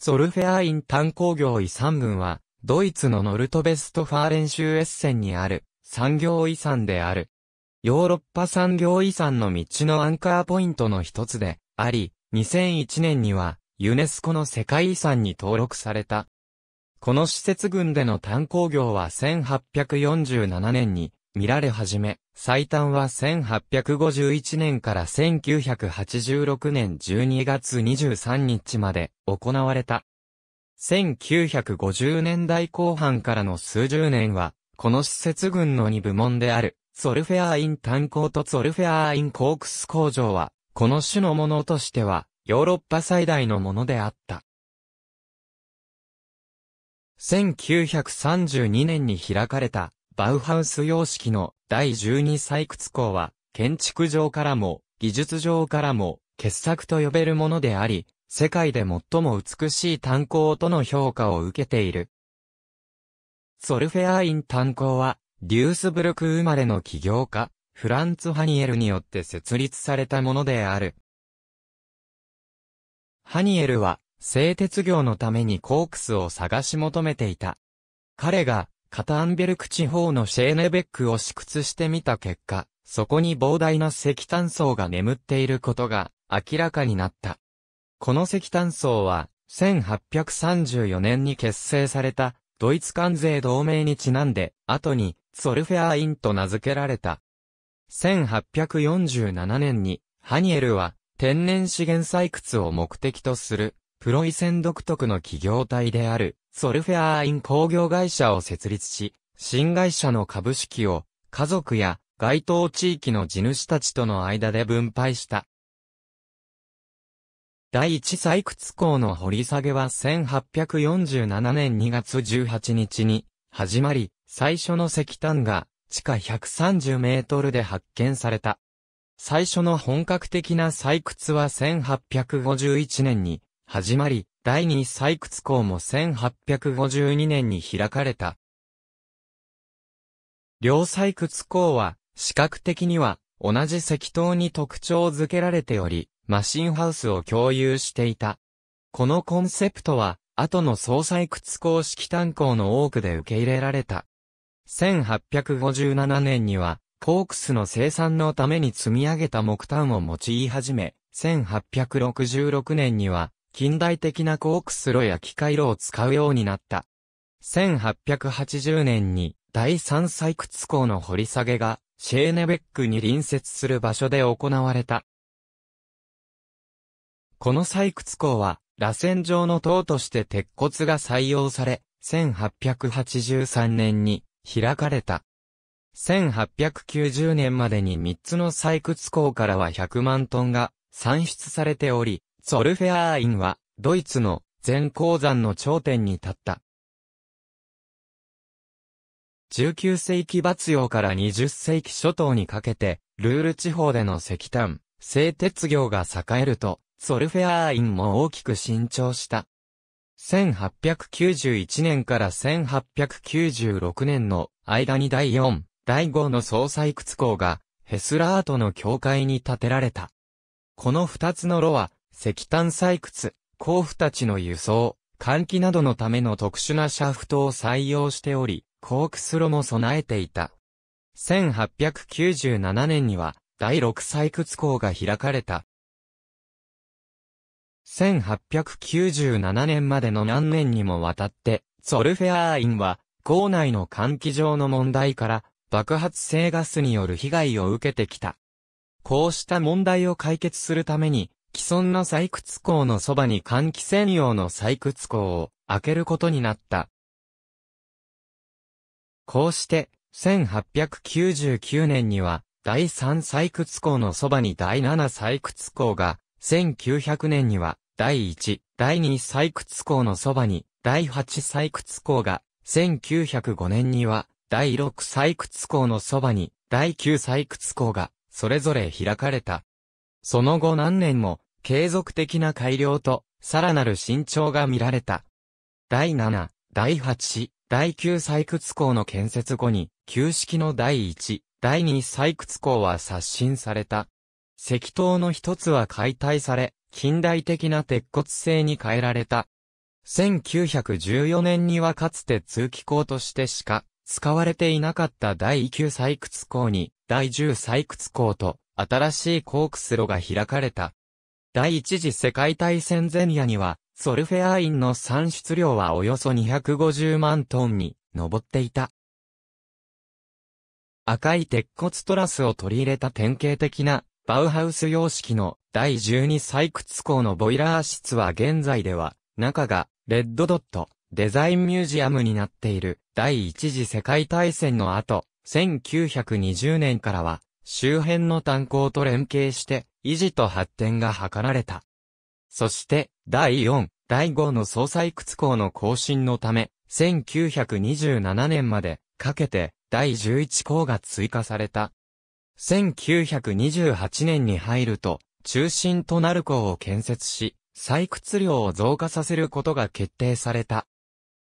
ゾルフェアイン炭鉱業遺産群は、ドイツのノルトベストファーレン州エッセンにある産業遺産である。ヨーロッパ産業遺産の道のアンカーポイントの一つであり、2001年にはユネスコの世界遺産に登録された。この施設群での炭鉱業は1847年に見られ始め、最短は1851年から1986年12月23日まで行われた。1950年代後半からの数十年は、この施設群の2部門である、ソルフェアイン炭鉱とソルフェアインコークス工場は、この種のものとしては、ヨーロッパ最大のものであった。1932年に開かれた、バウハウス様式の第12採掘工は、建築上からも、技術上からも、傑作と呼べるものであり、世界で最も美しい炭鉱との評価を受けている。ソルフェアイン炭鉱は、デュースブルク生まれの起業家、フランツ・ハニエルによって設立されたものである。ハニエルは、製鉄業のためにコークスを探し求めていた。彼が、カターンベルク地方のシェーネベックを試掘してみた結果、そこに膨大な石炭層が眠っていることが明らかになった。この石炭層は、1834年に結成されたドイツ関税同盟にちなんで、後に、ソルフェアインと名付けられた。1847年に、ハニエルは、天然資源採掘を目的とする、プロイセン独特の企業体である、ソルフェアーイン工業会社を設立し、新会社の株式を家族や該当地域の地主たちとの間で分配した。第一採掘港の掘り下げは1847年2月18日に始まり、最初の石炭が地下130メートルで発見された。最初の本格的な採掘は1851年に始まり、第二採掘港も1852年に開かれた。両採掘港は、視覚的には、同じ石塔に特徴づけられており、マシンハウスを共有していた。このコンセプトは、後の総採掘港式炭鉱の多くで受け入れられた。1857年には、コークスの生産のために積み上げた木炭を用い始め、1866年には、近代的なコークス炉や機械炉を使うようになった。1880年に第三採掘港の掘り下げがシェーネベックに隣接する場所で行われた。この採掘港は、螺旋状の塔として鉄骨が採用され、1883年に開かれた。1890年までに3つの採掘港からは100万トンが産出されており、ソルフェアーインは、ドイツの全鉱山の頂点に立った。19世紀末葉から20世紀初頭にかけて、ルール地方での石炭、製鉄業が栄えると、ソルフェアーインも大きく伸長した。1891年から1896年の間に第4、第5の総採掘工がヘスラートの境界に建てられた。この二つの炉は石炭採掘、鉱夫たちの輸送、換気などのための特殊なシャフトを採用しており、コークスロも備えていた。1897年には、第6採掘港が開かれた。1897年までの何年にもわたって、ソルフェアーインは、校内の換気場の問題から、爆発性ガスによる被害を受けてきた。こうした問題を解決するために、既存の採掘港のそばに換気専用の採掘港を開けることになった。こうして、1899年には、第3採掘口のそばに第7採掘口が、1900年には、第1、第2採掘口のそばに、第8採掘口が、1905年には、第6採掘口のそばに、第9採掘口が、それぞれ開かれた。その後何年も、継続的な改良と、さらなる伸長が見られた。第7、第8、第9採掘港の建設後に、旧式の第1、第2採掘港は刷新された。石塔の一つは解体され、近代的な鉄骨製に変えられた。1914年にはかつて通気口としてしか使われていなかった第9採掘港に第10採掘港と新しいコークス炉が開かれた。第一次世界大戦前夜には、ソルフェアインの産出量はおよそ250万トンに上っていた。赤い鉄骨トラスを取り入れた典型的なバウハウス様式の第12採掘口のボイラー室は現在では中がレッドドットデザインミュージアムになっている第一次世界大戦の後1920年からは周辺の炭鉱と連携して、維持と発展が図られた。そして、第4、第5の総採掘工の更新のため、1927年まで、かけて、第11鉱が追加された。1928年に入ると、中心となる鉱を建設し、採掘量を増加させることが決定された。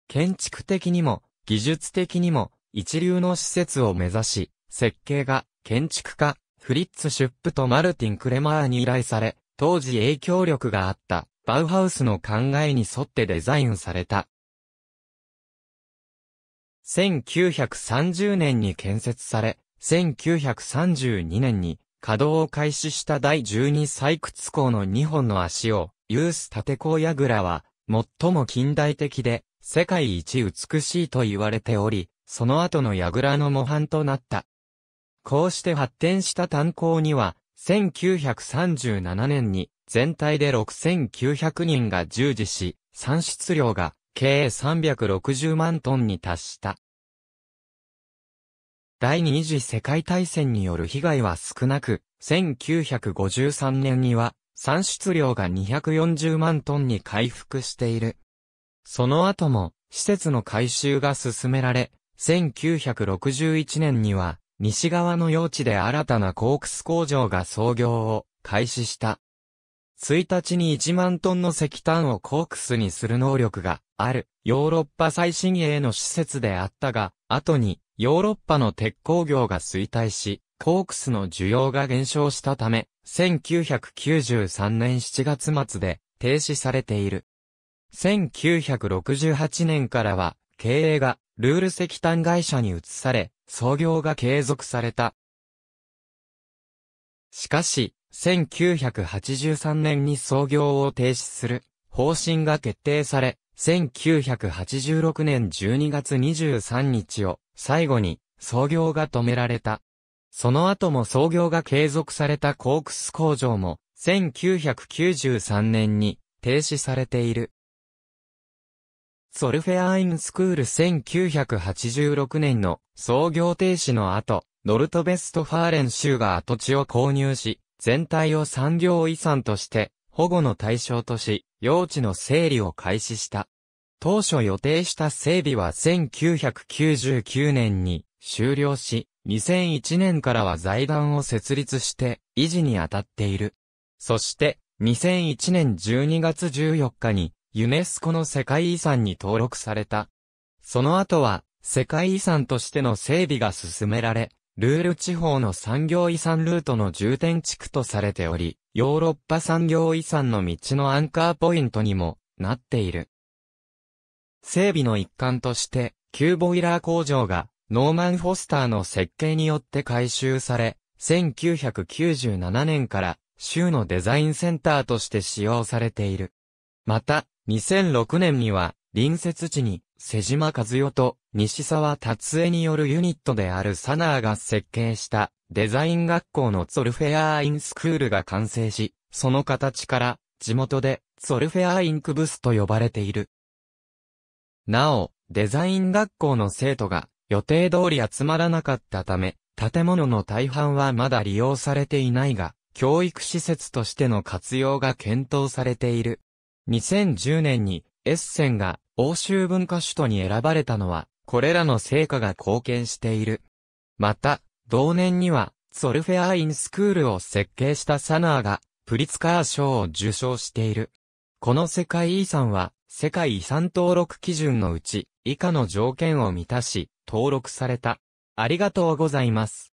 建築的にも、技術的にも、一流の施設を目指し、設計が建築家、フリッツ・シュップとマルティン・クレマーに依頼され、当時影響力があった、バウハウスの考えに沿ってデザインされた。1930年に建設され、1932年に稼働を開始した第12採掘工の2本の足を、ユース。立高櫓は、最も近代的で、世界一美しいと言われており、その後の櫓の模範となった。こうして発展した炭鉱には、1937年に全体で6900人が従事し、産出量が計360万トンに達した。第二次世界大戦による被害は少なく、1953年には産出量が240万トンに回復している。その後も施設の改修が進められ、1961年には西側の用地で新たなコークス工場が創業を開始した。1日に1万トンの石炭をコークスにする能力があるヨーロッパ最新鋭の施設であったが、後にヨーロッパの鉄鋼業が衰退し、コークスの需要が減少したため、1993年7月末で停止されている。1968年からは経営がルール石炭会社に移され、創業が継続された。しかし、1983年に創業を停止する方針が決定され、1986年12月23日を最後に創業が止められた。その後も創業が継続されたコークス工場も1993年に停止されている。ソルフェアインスクール1986年の創業停止の後、ノルトベストファーレン州が跡地を購入し、全体を産業遺産として保護の対象とし、用地の整理を開始した。当初予定した整備は1999年に終了し、2001年からは財団を設立して維持に当たっている。そして、2001年12月14日にユネスコの世界遺産に登録された。その後は、世界遺産としての整備が進められ、ルール地方の産業遺産ルートの重点地区とされており、ヨーロッパ産業遺産の道のアンカーポイントにもなっている。整備の一環として、旧ボイラー工場がノーマン・フォスターの設計によって改修され、1997年から州のデザインセンターとして使用されている。また、2006年には、隣接地に、瀬島和代と西沢達江によるユニットであるサナーが設計したデザイン学校のツォルフェアーインスクールが完成し、その形から地元でツォルフェアーインクブスと呼ばれている。なお、デザイン学校の生徒が予定通り集まらなかったため、建物の大半はまだ利用されていないが、教育施設としての活用が検討されている。2010年にエッセンが欧州文化首都に選ばれたのは、これらの成果が貢献している。また、同年には、ソルフェアインスクールを設計したサナーが、プリツカー賞を受賞している。この世界遺産は、世界遺産登録基準のうち、以下の条件を満たし、登録された。ありがとうございます。